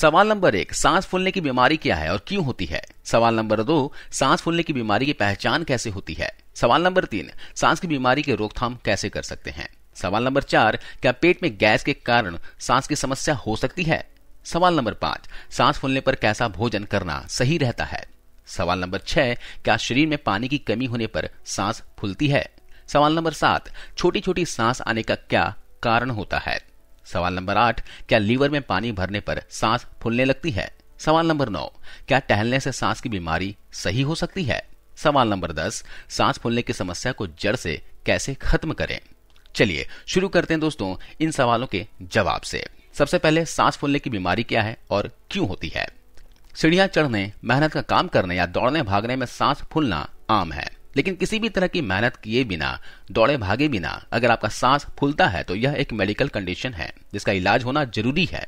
सवाल नंबर एक सांस फूलने की बीमारी क्या है और क्यों होती है सवाल नंबर दो सांस फूलने की बीमारी की पहचान कैसे होती है सवाल नंबर तीन सांस की बीमारी की रोकथाम कैसे कर सकते हैं सवाल नंबर चार क्या पेट में गैस के कारण सांस की समस्या हो सकती है सवाल नंबर पांच सांस फूलने पर कैसा भोजन करना सही रहता है सवाल नंबर छह क्या शरीर में पानी की कमी होने पर सांस फूलती है सवाल नंबर सात छोटी छोटी सांस आने का क्या कारण होता है सवाल नंबर आठ क्या लीवर में पानी भरने पर सांस फूलने लगती है सवाल नंबर नौ क्या टहलने से सांस की बीमारी सही हो सकती है सवाल नंबर दस सांस फूलने की समस्या को जड़ से कैसे खत्म करें चलिए शुरू करते हैं दोस्तों इन सवालों के जवाब से सबसे पहले सांस फूलने की बीमारी क्या है और क्यों होती है सीढ़ियां चढ़ने मेहनत का काम करने या दौड़ने भागने में सांस फूलना आम है लेकिन किसी भी तरह की मेहनत किए बिना दौड़े भागे बिना अगर आपका सांस फूलता है तो यह एक मेडिकल कंडीशन है जिसका इलाज होना जरूरी है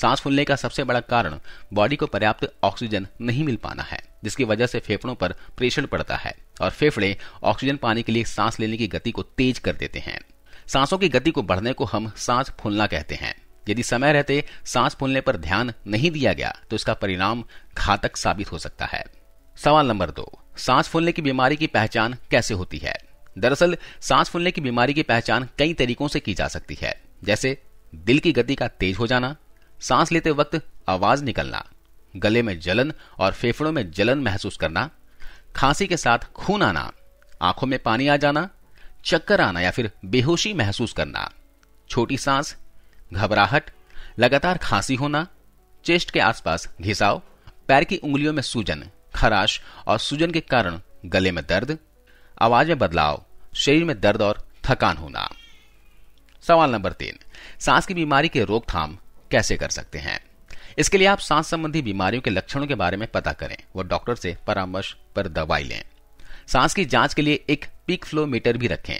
सांस फूलने का सबसे बड़ा कारण बॉडी को पर्याप्त ऑक्सीजन नहीं मिल पाना है जिसकी वजह से फेफड़ों पर प्रेशर पड़ता है और फेफड़े ऑक्सीजन पाने के लिए सांस लेने की गति को तेज कर देते हैं सांसों की गति को बढ़ने को हम सांस फूलना कहते हैं यदि समय रहते सांस फूलने पर ध्यान नहीं दिया गया तो इसका परिणाम घातक साबित हो सकता है सवाल नंबर दो सांस फूलने की बीमारी की पहचान कैसे होती है दरअसल सांस फूलने की बीमारी की पहचान कई तरीकों से की जा सकती है जैसे दिल की गति का तेज हो जाना सांस लेते वक्त आवाज निकलना गले में जलन और फेफड़ों में जलन महसूस करना खांसी के साथ खून आना आंखों में पानी आ जाना चक्कर आना या फिर बेहोशी महसूस करना छोटी सांस घबराहट लगातार खांसी होना चेस्ट के आसपास घिसाव पैर की उंगलियों में सूजन खराश और सूजन के कारण गले में दर्द आवाज में बदलाव शरीर में दर्द और थकान होना सवाल नंबर तीन सांस की बीमारी के रोकथाम कैसे कर सकते हैं इसके लिए आप सांस संबंधी बीमारियों के लक्षणों के बारे में पता करें व डॉक्टर से परामर्श पर दवाई लें सांस की जांच के लिए एक पीक फ्लो मीटर भी रखें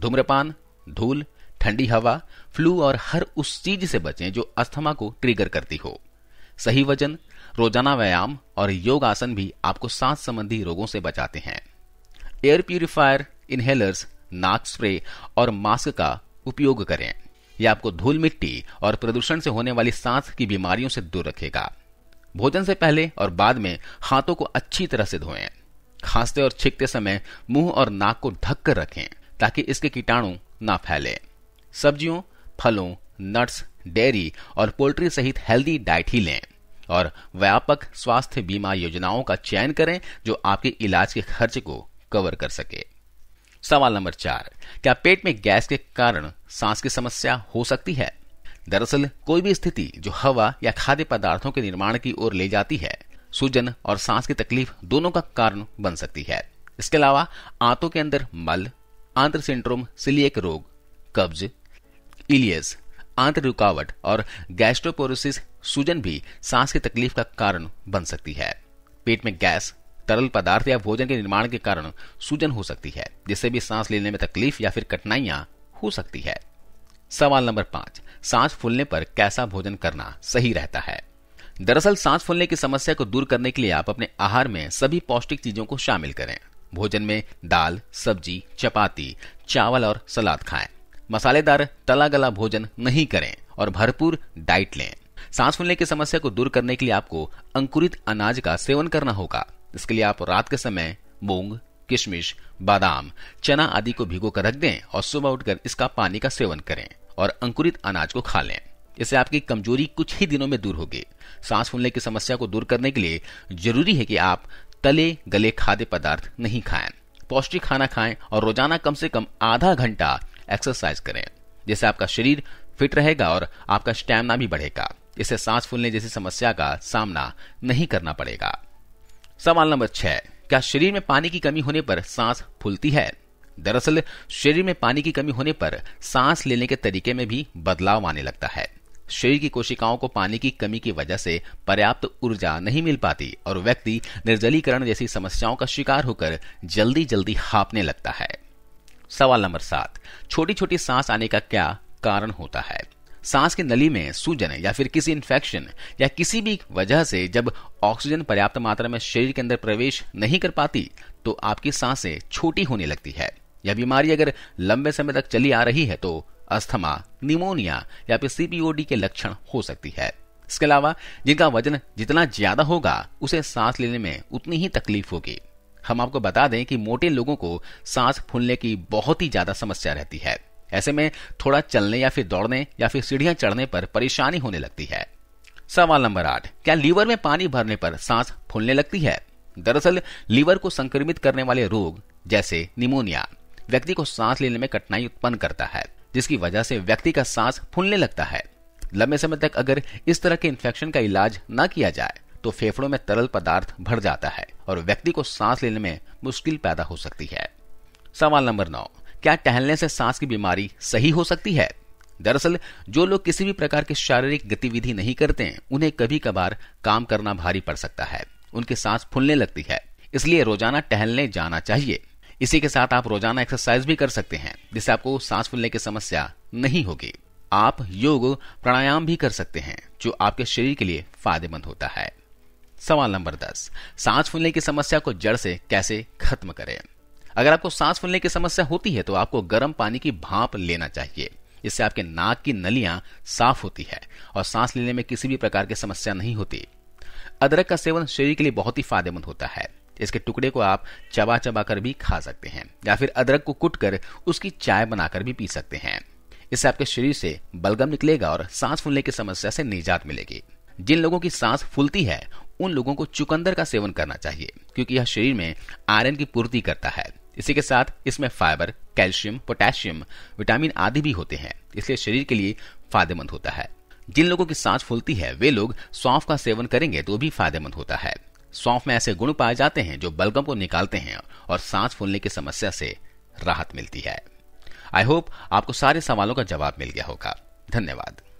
धूम्रपान धूल ठंडी हवा फ्लू और हर उस चीज से बचें जो अस्थमा को ट्रिगर करती हो सही वजन रोजाना व्यायाम और योग आसन भी आपको सांस संबंधी रोगों से बचाते हैं एयर प्यूरिफायर इनहेलर्स नाक स्प्रे और मास्क का उपयोग करें यह आपको धूल मिट्टी और प्रदूषण से होने वाली सांस की बीमारियों से दूर रखेगा भोजन से पहले और बाद में हाथों को अच्छी तरह से धोएं खांसते और छींकते समय मुंह और नाक को ढककर रखें ताकि इसके कीटाणु ना फैले सब्जियों फलों नट्स डेयरी और पोल्ट्री सहित हेल्दी डाइट ही लें और व्यापक स्वास्थ्य बीमा योजनाओं का चयन करें जो आपके इलाज के खर्च को कवर कर सके सवाल नंबर चार क्या पेट में गैस के कारण सांस की समस्या हो सकती है दरअसल कोई भी स्थिति जो हवा या खाद्य पदार्थों के निर्माण की ओर ले जाती है सूजन और सांस की तकलीफ दोनों का कारण बन सकती है इसके अलावा आंतों के अंदर मल आंत्र सिंड्रोम सिलियक रोग कब्ज इलियस आंत रुकावट और गैस्ट्रोपोरोसिस सूजन भी सांस की तकलीफ का कारण बन सकती है पेट में गैस तरल पदार्थ या भोजन के निर्माण के कारण सूजन हो सकती है जिससे भी सांस लेने में तकलीफ या फिर कठिनाइयां हो सकती है सवाल नंबर पांच सांस फूलने पर कैसा भोजन करना सही रहता है दरअसल सांस फूलने की समस्या को दूर करने के लिए आप अपने आहार में सभी पौष्टिक चीजों को शामिल करें भोजन में दाल सब्जी चपाती चावल और सलाद खाएं मसालेदार तला गला भोजन नहीं करें और भरपूर डाइट लें सांस फूलने की समस्या को दूर करने के लिए आपको अंकुरित अनाज का सेवन करना होगा इसके लिए आप रात के समय मूंग किशमिश बादाम चना आदि को भिगो कर रख दें और सुबह उठकर इसका पानी का सेवन करें और अंकुरित अनाज को खा लें इससे आपकी कमजोरी कुछ ही दिनों में दूर होगी सांस फूलने की समस्या को दूर करने के लिए जरूरी है कि आप तले गले खाद्य पदार्थ नहीं खाएं पौष्टिक खाना खाएं और रोजाना कम से कम आधा घंटा एक्सरसाइज करें जिससे आपका शरीर फिट रहेगा और आपका स्टैमिना भी बढ़ेगा इससे सांस फूलने जैसी समस्या का सामना नहीं करना पड़ेगा सवाल नंबर छह क्या शरीर में पानी की कमी होने पर सांस फूलती है दरअसल शरीर में पानी की कमी होने पर सांस लेने के तरीके में भी बदलाव आने लगता है शरीर की कोशिकाओं को पानी की कमी की वजह से पर्याप्त ऊर्जा नहीं मिल पाती और व्यक्ति निर्जलीकरण जैसी समस्याओं का शिकार होकर जल्दी जल्दी हाँपने लगता है सवाल नंबर सात छोटी छोटी सांस आने का क्या कारण होता है सांस की नली में सूजन या फिर किसी इन्फेक्शन या किसी भी वजह से जब ऑक्सीजन पर्याप्त मात्रा में शरीर के अंदर प्रवेश नहीं कर पाती तो आपकी सांसें छोटी होने लगती है यह बीमारी अगर लंबे समय तक चली आ रही है तो अस्थमा निमोनिया या फिर सीपीओडी के लक्षण हो सकती है इसके अलावा जिनका वजन जितना ज्यादा होगा उसे सांस लेने में उतनी ही तकलीफ होगी हम आपको बता दें कि मोटे लोगों को सांस फूलने की बहुत ही ज्यादा समस्या रहती है ऐसे में थोड़ा चलने या फिर दौड़ने या फिर सीढ़ियां चढ़ने पर परेशानी होने लगती है सवाल नंबर आठ क्या लीवर में पानी भरने पर सांस फूलने लगती है दरअसल लीवर को संक्रमित करने वाले रोग जैसे निमोनिया व्यक्ति को सांस लेने में कठिनाई उत्पन्न करता है जिसकी वजह से व्यक्ति का सांस फूलने लगता है लंबे समय तक अगर इस तरह के इन्फेक्शन का इलाज न किया जाए तो फेफड़ों में तरल पदार्थ भर जाता है और व्यक्ति को सांस लेने में मुश्किल पैदा हो सकती है सवाल नंबर नौ क्या टहलने से सांस की बीमारी सही हो सकती है दरअसल जो लोग किसी भी प्रकार की शारीरिक गतिविधि नहीं करते उन्हें कभी कभार काम करना भारी पड़ सकता है उनकी सांस फूलने लगती है इसलिए रोजाना टहलने जाना चाहिए इसी के साथ आप रोजाना एक्सरसाइज भी कर सकते हैं जिससे आपको सांस फूलने की समस्या नहीं होगी आप योग प्राणायाम भी कर सकते हैं जो आपके शरीर के लिए फायदेमंद होता है सवाल नंबर दस सांस फूलने की समस्या को जड़ से कैसे खत्म करें अगर आपको सांस फूलने की समस्या होती है तो आपको गर्म पानी की भाप लेना चाहिए इससे आपके नाक की नलियां साफ होती है और सांस लेने में किसी भी प्रकार की समस्या नहीं होती अदरक का सेवन शरीर के लिए बहुत ही फायदेमंद होता है इसके टुकड़े को आप चबा चबा कर भी खा सकते हैं या फिर अदरक को कुट कर उसकी चाय बनाकर भी पी सकते हैं इससे आपके शरीर से बलगम निकलेगा और सांस फूलने की समस्या से निजात मिलेगी जिन लोगों की सांस फूलती है उन लोगों को चुकंदर का सेवन करना चाहिए क्योंकि यह शरीर में आयरन की पूर्ति करता है इसी के साथ इसमें फाइबर कैल्शियम पोटेशियम विटामिन आदि भी होते हैं इसलिए शरीर के लिए फायदेमंद होता है जिन लोगों की सांस फूलती है वे लोग सौंफ का सेवन करेंगे तो भी फायदेमंद होता है सौंफ में ऐसे गुण पाए जाते हैं जो बलगम को निकालते हैं और सांस फूलने की समस्या से राहत मिलती है आई होप आपको सारे सवालों का जवाब मिल गया होगा धन्यवाद